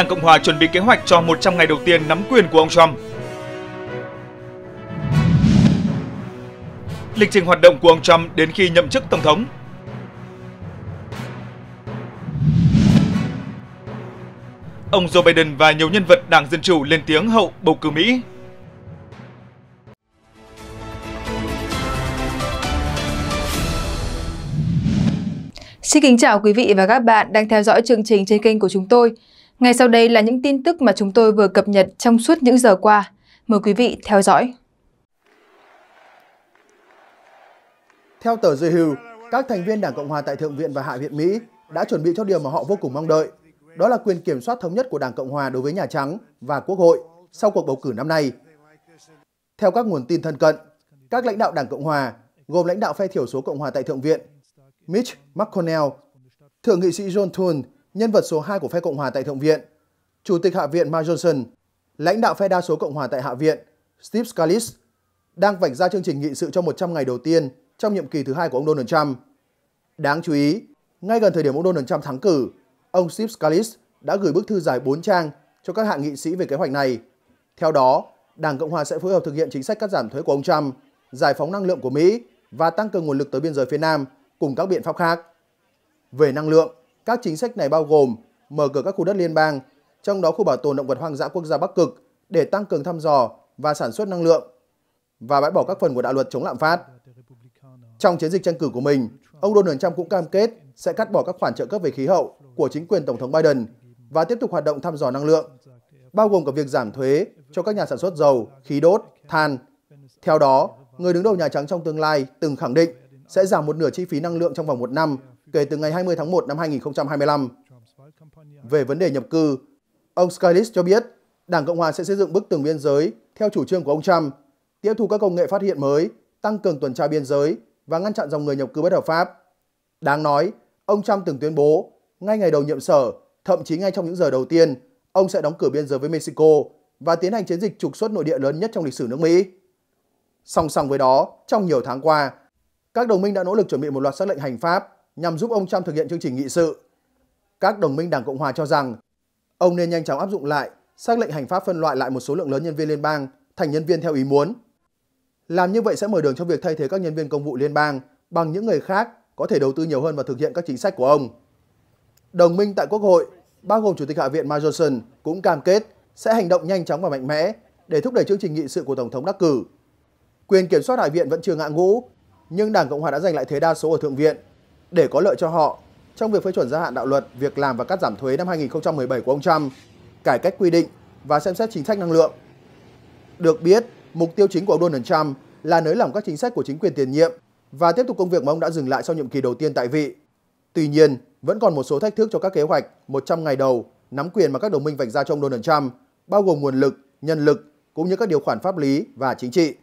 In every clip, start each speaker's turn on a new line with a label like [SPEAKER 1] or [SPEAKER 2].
[SPEAKER 1] Đảng Cộng Hòa chuẩn bị kế hoạch cho 100 ngày đầu tiên nắm quyền của ông Trump. Lịch trình hoạt động của ông Trump đến khi nhậm chức Tổng thống Ông Joe Biden và nhiều nhân vật Đảng Dân Chủ lên tiếng hậu bầu cử Mỹ Xin kính chào quý vị và các bạn đang theo dõi chương trình trên kênh của chúng tôi. Ngay sau đây là những tin tức mà chúng tôi vừa cập nhật trong suốt những giờ qua. Mời quý
[SPEAKER 2] vị theo dõi. Theo tờ The Hill, các thành viên Đảng Cộng hòa tại Thượng viện và Hạ viện Mỹ đã chuẩn bị cho điều mà họ vô cùng mong đợi, đó là quyền kiểm soát thống nhất của Đảng Cộng hòa đối với Nhà Trắng và Quốc hội sau cuộc bầu cử năm nay. Theo các nguồn tin thân cận, các lãnh đạo Đảng Cộng hòa, gồm lãnh đạo phe thiểu số Cộng hòa tại Thượng viện, Mitch McConnell, Thượng nghị sĩ John Thune nhân vật số 2 của phe Cộng hòa tại Thượng viện, Chủ tịch Hạ viện Mike Johnson, lãnh đạo phe đa số Cộng hòa tại Hạ viện Steve Scalise đang vạch ra chương trình nghị sự cho 100 ngày đầu tiên trong nhiệm kỳ thứ hai của ông Donald Trump. Đáng chú ý, ngay gần thời điểm ông Donald Trump thắng cử, ông Steve Scalise đã gửi bức thư dài 4 trang cho các hạ nghị sĩ về kế hoạch này. Theo đó, Đảng Cộng hòa sẽ phối hợp thực hiện chính sách cắt giảm thuế của ông Trump, giải phóng năng lượng của Mỹ và tăng cường nguồn lực tới biên giới phía Nam cùng các biện pháp khác. Về năng lượng, các chính sách này bao gồm mở cửa các khu đất liên bang, trong đó khu bảo tồn động vật hoang dã quốc gia Bắc Cực để tăng cường thăm dò và sản xuất năng lượng và bãi bỏ các phần của đạo luật chống lạm phát. Trong chiến dịch tranh cử của mình, ông Donald Trump cũng cam kết sẽ cắt bỏ các khoản trợ cấp về khí hậu của chính quyền Tổng thống Biden và tiếp tục hoạt động thăm dò năng lượng, bao gồm cả việc giảm thuế cho các nhà sản xuất dầu, khí đốt, than. Theo đó, người đứng đầu Nhà Trắng trong tương lai từng khẳng định sẽ giảm một nửa chi phí năng lượng trong vòng một năm kể từ ngày 20 tháng 1 năm 2025. Về vấn đề nhập cư, ông Scalise cho biết Đảng Cộng hòa sẽ xây dựng bức tường biên giới theo chủ trương của ông Trump, tiếp thu các công nghệ phát hiện mới, tăng cường tuần tra biên giới và ngăn chặn dòng người nhập cư bất hợp pháp. Đáng nói, ông Trump từng tuyên bố ngay ngày đầu nhiệm sở, thậm chí ngay trong những giờ đầu tiên, ông sẽ đóng cửa biên giới với Mexico và tiến hành chiến dịch trục xuất nội địa lớn nhất trong lịch sử nước Mỹ. Song song với đó, trong nhiều tháng qua, các đồng minh đã nỗ lực chuẩn bị một loạt sắc lệnh hành pháp nhằm giúp ông Trump thực hiện chương trình nghị sự. Các đồng minh Đảng Cộng Hòa cho rằng ông nên nhanh chóng áp dụng lại xác lệnh hành pháp phân loại lại một số lượng lớn nhân viên liên bang thành nhân viên theo ý muốn. Làm như vậy sẽ mở đường cho việc thay thế các nhân viên công vụ liên bang bằng những người khác có thể đầu tư nhiều hơn và thực hiện các chính sách của ông. Đồng minh tại Quốc hội, bao gồm Chủ tịch Hạ viện Mike Johnson cũng cam kết sẽ hành động nhanh chóng và mạnh mẽ để thúc đẩy chương trình nghị sự của Tổng thống đắc cử. Quyền kiểm soát Hạ viện vẫn chưa ngã ngũ, nhưng Đảng Cộng hòa đã giành lại thế đa số ở Thượng viện để có lợi cho họ trong việc phê chuẩn gia hạn đạo luật việc làm và cắt giảm thuế năm 2017 của ông Trump, cải cách quy định và xem xét chính sách năng lượng. Được biết, mục tiêu chính của ông Donald Trump là nới lỏng các chính sách của chính quyền tiền nhiệm và tiếp tục công việc mà ông đã dừng lại sau nhiệm kỳ đầu tiên tại vị. Tuy nhiên, vẫn còn một số thách thức cho các kế hoạch 100 ngày đầu nắm quyền mà các đồng minh vạch ra trong Donald Trump, bao gồm nguồn lực, nhân lực cũng như các điều khoản pháp lý và chính trị.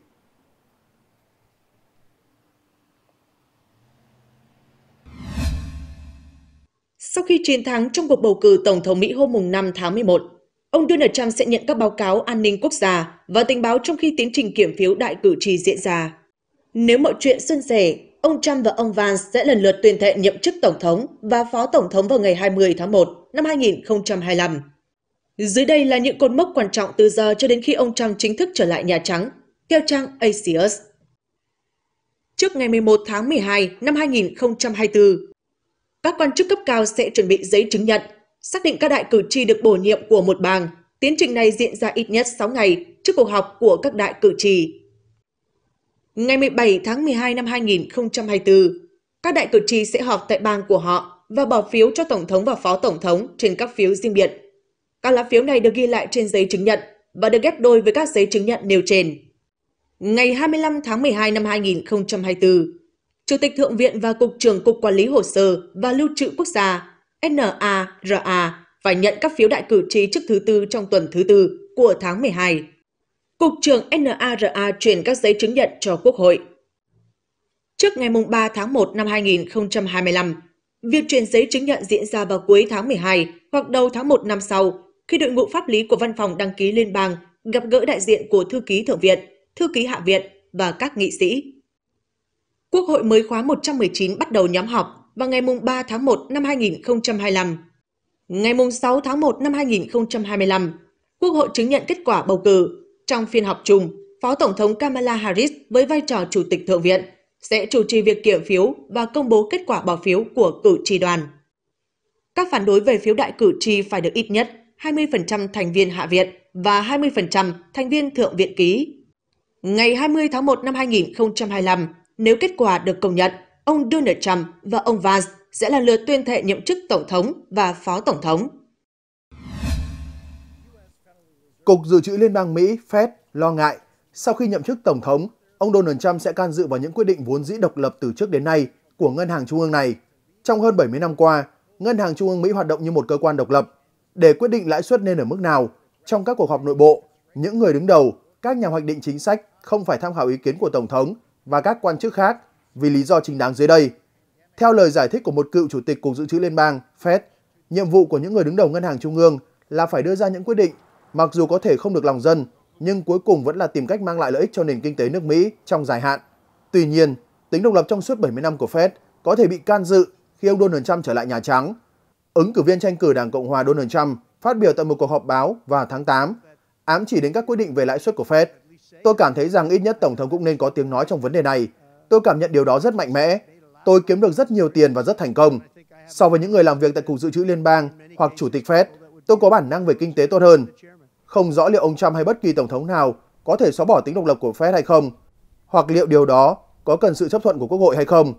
[SPEAKER 1] Sau khi chiến thắng trong cuộc bầu cử Tổng thống Mỹ hôm 5 tháng 11, ông Donald Trump sẽ nhận các báo cáo an ninh quốc gia và tình báo trong khi tiến trình kiểm phiếu đại cử tri diễn ra. Nếu mọi chuyện suôn sẻ, ông Trump và ông Vance sẽ lần lượt tuyên thệ nhậm chức Tổng thống và Phó Tổng thống vào ngày 20 tháng 1 năm 2025. Dưới đây là những cột mốc quan trọng từ giờ cho đến khi ông Trump chính thức trở lại Nhà Trắng, theo trang Axios. Trước ngày 11 tháng 12 năm 2024, các quan chức cấp cao sẽ chuẩn bị giấy chứng nhận, xác định các đại cử tri được bổ nhiệm của một bang. Tiến trình này diễn ra ít nhất 6 ngày trước cuộc họp của các đại cử tri. Ngày 17 tháng 12 năm 2024, các đại cử tri sẽ họp tại bang của họ và bỏ phiếu cho Tổng thống và Phó Tổng thống trên các phiếu riêng biệt. Các lá phiếu này được ghi lại trên giấy chứng nhận và được ghép đôi với các giấy chứng nhận nêu trên. Ngày 25 tháng 12 năm 2024, Chủ tịch Thượng viện và Cục trưởng Cục Quản lý Hồ sơ và Lưu trữ Quốc gia NARA phải nhận các phiếu đại cử tri trước thứ tư trong tuần thứ tư của tháng 12. Cục trưởng NARA chuyển các giấy chứng nhận cho Quốc hội. Trước ngày 3 tháng 1 năm 2025, việc chuyển giấy chứng nhận diễn ra vào cuối tháng 12 hoặc đầu tháng 1 năm sau, khi đội ngũ pháp lý của Văn phòng đăng ký Liên bang gặp gỡ đại diện của thư ký Thượng viện, thư ký Hạ viện và các nghị sĩ Quốc hội mới khóa 119 bắt đầu nhóm họp vào ngày 3 tháng 1 năm 2025. Ngày 6 tháng 1 năm 2025, Quốc hội chứng nhận kết quả bầu cử. Trong phiên họp chung, Phó Tổng thống Kamala Harris với vai trò Chủ tịch Thượng viện sẽ chủ trì việc kiểm phiếu và công bố kết quả bỏ phiếu của cử tri đoàn. Các phản đối về phiếu đại cử tri phải được ít nhất 20% thành viên Hạ viện và 20% thành viên Thượng viện ký. Ngày 20 tháng 1 năm 2025, nếu kết quả được công nhận, ông Donald Trump và ông Vance sẽ là lượt tuyên thệ nhậm chức Tổng thống và Phó Tổng thống.
[SPEAKER 2] Cục Dự trữ Liên bang Mỹ Fed lo ngại sau khi nhậm chức Tổng thống, ông Donald Trump sẽ can dự vào những quyết định vốn dĩ độc lập từ trước đến nay của Ngân hàng Trung ương này. Trong hơn 70 năm qua, Ngân hàng Trung ương Mỹ hoạt động như một cơ quan độc lập để quyết định lãi suất nên ở mức nào. Trong các cuộc họp nội bộ, những người đứng đầu, các nhà hoạch định chính sách không phải tham khảo ý kiến của Tổng thống và các quan chức khác vì lý do chính đáng dưới đây. Theo lời giải thích của một cựu chủ tịch Cục Dự trữ Liên bang Fed, nhiệm vụ của những người đứng đầu ngân hàng trung ương là phải đưa ra những quyết định mặc dù có thể không được lòng dân nhưng cuối cùng vẫn là tìm cách mang lại lợi ích cho nền kinh tế nước Mỹ trong dài hạn. Tuy nhiên, tính độc lập trong suốt 70 năm của Fed có thể bị can dự khi ông Donald Trump trở lại Nhà Trắng. Ứng cử viên tranh cử Đảng Cộng hòa Donald Trump phát biểu tại một cuộc họp báo vào tháng 8 ám chỉ đến các quyết định về lãi suất của Fed. Tôi cảm thấy rằng ít nhất Tổng thống cũng nên có tiếng nói trong vấn đề này. Tôi cảm nhận điều đó rất mạnh mẽ. Tôi kiếm được rất nhiều tiền và rất thành công. So với những người làm việc tại Cục Dự trữ Liên bang hoặc Chủ tịch Fed, tôi có bản năng về kinh tế tốt hơn. Không rõ liệu ông Trump hay bất kỳ Tổng thống nào có thể xóa bỏ tính độc lập của Fed hay không, hoặc liệu điều đó có cần sự chấp thuận của Quốc hội hay không.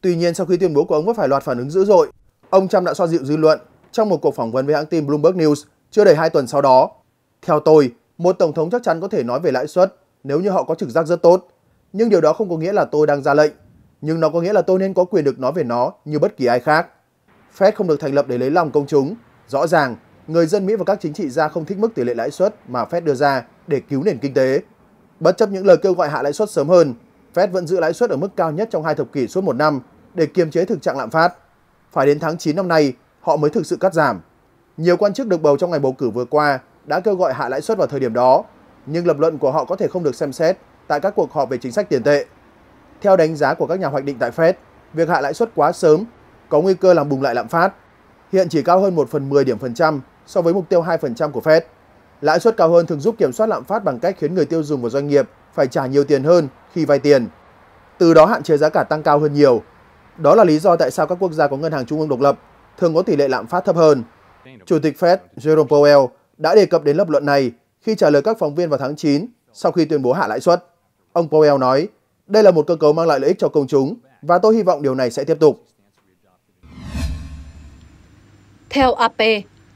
[SPEAKER 2] Tuy nhiên, sau khi tuyên bố của ông vấp phải loạt phản ứng dữ dội, ông Trump đã xoa dịu dư luận trong một cuộc phỏng vấn với hãng tin Bloomberg News chưa đầy 2 tuần sau đó. Theo tôi, một tổng thống chắc chắn có thể nói về lãi suất nếu như họ có trực giác rất tốt. Nhưng điều đó không có nghĩa là tôi đang ra lệnh. Nhưng nó có nghĩa là tôi nên có quyền được nói về nó như bất kỳ ai khác. Fed không được thành lập để lấy lòng công chúng. Rõ ràng, người dân Mỹ và các chính trị gia không thích mức tỷ lệ lãi suất mà Fed đưa ra để cứu nền kinh tế. Bất chấp những lời kêu gọi hạ lãi suất sớm hơn, Fed vẫn giữ lãi suất ở mức cao nhất trong hai thập kỷ suốt một năm để kiềm chế thực trạng lạm phát. Phải đến tháng 9 năm nay, họ mới thực sự cắt giảm. Nhiều quan chức được bầu trong ngày bầu cử vừa qua đã kêu gọi hạ lãi suất vào thời điểm đó, nhưng lập luận của họ có thể không được xem xét tại các cuộc họp về chính sách tiền tệ. Theo đánh giá của các nhà hoạch định tại Fed, việc hạ lãi suất quá sớm có nguy cơ làm bùng lại lạm phát. Hiện chỉ cao hơn 1 phần 10 điểm phần trăm so với mục tiêu 2% của Fed. Lãi suất cao hơn thường giúp kiểm soát lạm phát bằng cách khiến người tiêu dùng và doanh nghiệp phải trả nhiều tiền hơn khi vay tiền. Từ đó hạn chế giá cả tăng cao hơn nhiều. Đó là lý do tại sao các quốc gia có ngân hàng trung ương độc lập thường có tỷ lệ lạm phát thấp hơn. Chủ tịch Fed Jerome Powell đã đề cập đến lập luận này khi trả lời các phóng viên vào tháng 9 sau khi tuyên bố hạ lãi suất. Ông Powell nói, đây là một cơ cấu mang lại lợi ích cho công chúng và tôi hy vọng điều này sẽ tiếp tục.
[SPEAKER 3] Theo AP,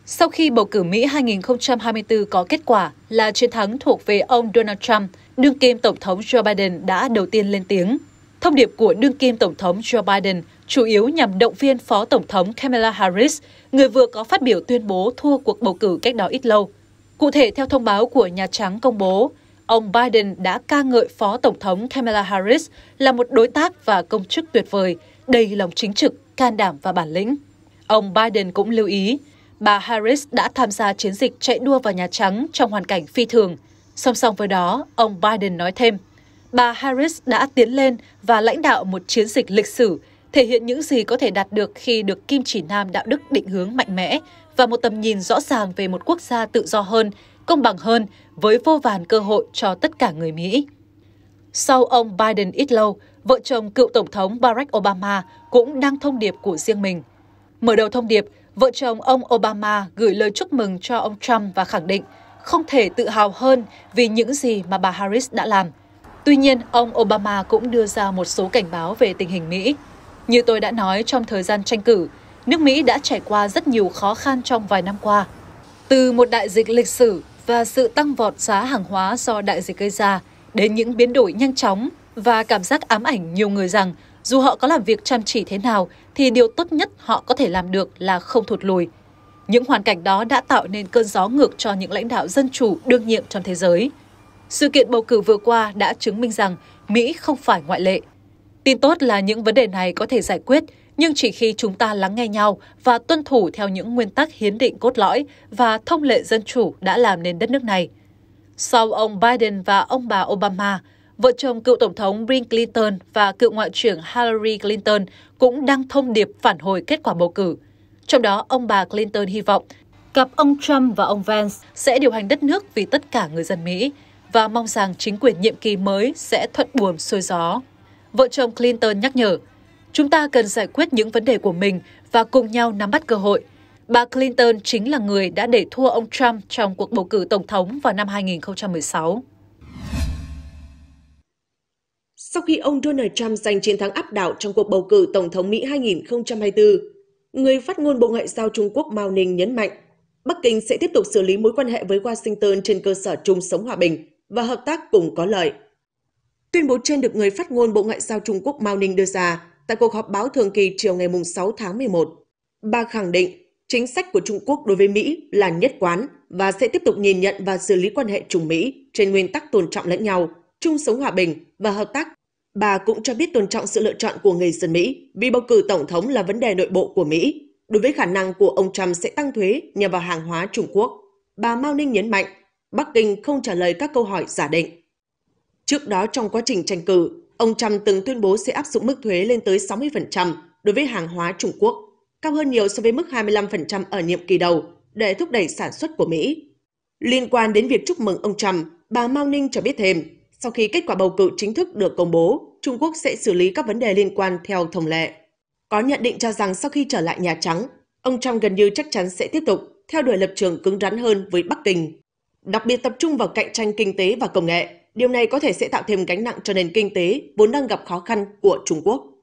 [SPEAKER 3] sau khi bầu cử Mỹ 2024 có kết quả là chiến thắng thuộc về ông Donald Trump, đương kim Tổng thống Joe Biden đã đầu tiên lên tiếng Thông điệp của đương kim Tổng thống Joe Biden chủ yếu nhằm động viên Phó Tổng thống Kamala Harris, người vừa có phát biểu tuyên bố thua cuộc bầu cử cách đó ít lâu. Cụ thể, theo thông báo của Nhà Trắng công bố, ông Biden đã ca ngợi Phó Tổng thống Kamala Harris là một đối tác và công chức tuyệt vời, đầy lòng chính trực, can đảm và bản lĩnh. Ông Biden cũng lưu ý, bà Harris đã tham gia chiến dịch chạy đua vào Nhà Trắng trong hoàn cảnh phi thường. Song song với đó, ông Biden nói thêm, bà Harris đã tiến lên và lãnh đạo một chiến dịch lịch sử, thể hiện những gì có thể đạt được khi được kim chỉ nam đạo đức định hướng mạnh mẽ và một tầm nhìn rõ ràng về một quốc gia tự do hơn, công bằng hơn với vô vàn cơ hội cho tất cả người Mỹ. Sau ông Biden ít lâu, vợ chồng cựu Tổng thống Barack Obama cũng đang thông điệp của riêng mình. Mở đầu thông điệp, vợ chồng ông Obama gửi lời chúc mừng cho ông Trump và khẳng định không thể tự hào hơn vì những gì mà bà Harris đã làm – Tuy nhiên, ông Obama cũng đưa ra một số cảnh báo về tình hình Mỹ. Như tôi đã nói trong thời gian tranh cử, nước Mỹ đã trải qua rất nhiều khó khăn trong vài năm qua. Từ một đại dịch lịch sử và sự tăng vọt giá hàng hóa do đại dịch gây ra, đến những biến đổi nhanh chóng và cảm giác ám ảnh nhiều người rằng dù họ có làm việc chăm chỉ thế nào thì điều tốt nhất họ có thể làm được là không thụt lùi. Những hoàn cảnh đó đã tạo nên cơn gió ngược cho những lãnh đạo dân chủ đương nhiệm trong thế giới. Sự kiện bầu cử vừa qua đã chứng minh rằng Mỹ không phải ngoại lệ. Tin tốt là những vấn đề này có thể giải quyết, nhưng chỉ khi chúng ta lắng nghe nhau và tuân thủ theo những nguyên tắc hiến định cốt lõi và thông lệ dân chủ đã làm nên đất nước này. Sau ông Biden và ông bà Obama, vợ chồng cựu Tổng thống Bill Clinton và cựu Ngoại trưởng Hillary Clinton cũng đang thông điệp phản hồi kết quả bầu cử. Trong đó, ông bà Clinton hy vọng cặp ông Trump và ông Vance sẽ điều hành đất nước vì tất cả người dân Mỹ – và mong rằng chính quyền nhiệm kỳ mới sẽ thuận buồm xuôi gió. Vợ chồng Clinton nhắc nhở, chúng ta cần giải quyết những vấn đề của mình và cùng nhau nắm bắt cơ hội. Bà Clinton chính là người đã để thua ông Trump trong cuộc bầu cử tổng thống vào năm 2016. Sau khi ông Donald Trump giành chiến thắng áp đảo trong
[SPEAKER 1] cuộc bầu cử tổng thống Mỹ 2024, người phát ngôn Bộ Ngoại giao Trung Quốc Mao Ninh nhấn mạnh Bắc Kinh sẽ tiếp tục xử lý mối quan hệ với Washington trên cơ sở chung sống hòa bình và hợp tác cùng có lợi. Tuyên bố trên được người phát ngôn Bộ Ngoại giao Trung Quốc Mao Ninh đưa ra tại cuộc họp báo thường kỳ chiều ngày 6 tháng 11. Bà khẳng định chính sách của Trung Quốc đối với Mỹ là nhất quán và sẽ tiếp tục nhìn nhận và xử lý quan hệ Trung Mỹ trên nguyên tắc tôn trọng lẫn nhau, chung sống hòa bình và hợp tác. Bà cũng cho biết tôn trọng sự lựa chọn của người dân Mỹ vì bầu cử tổng thống là vấn đề nội bộ của Mỹ đối với khả năng của ông Trump sẽ tăng thuế nhằm vào hàng hóa Trung Quốc. Bà Mao Ninh nhấn mạnh Bắc Kinh không trả lời các câu hỏi giả định. Trước đó trong quá trình tranh cử, ông Trump từng tuyên bố sẽ áp dụng mức thuế lên tới 60% đối với hàng hóa Trung Quốc, cao hơn nhiều so với mức 25% ở nhiệm kỳ đầu để thúc đẩy sản xuất của Mỹ. Liên quan đến việc chúc mừng ông Trump, bà Mao Ninh cho biết thêm, sau khi kết quả bầu cử chính thức được công bố, Trung Quốc sẽ xử lý các vấn đề liên quan theo thông lệ. Có nhận định cho rằng sau khi trở lại Nhà Trắng, ông Trump gần như chắc chắn sẽ tiếp tục theo đuổi lập trường cứng rắn hơn với Bắc Kinh đặc biệt tập trung vào cạnh tranh kinh tế và công nghệ. Điều này có thể sẽ tạo thêm gánh nặng cho nền kinh tế vốn đang gặp khó khăn của Trung Quốc.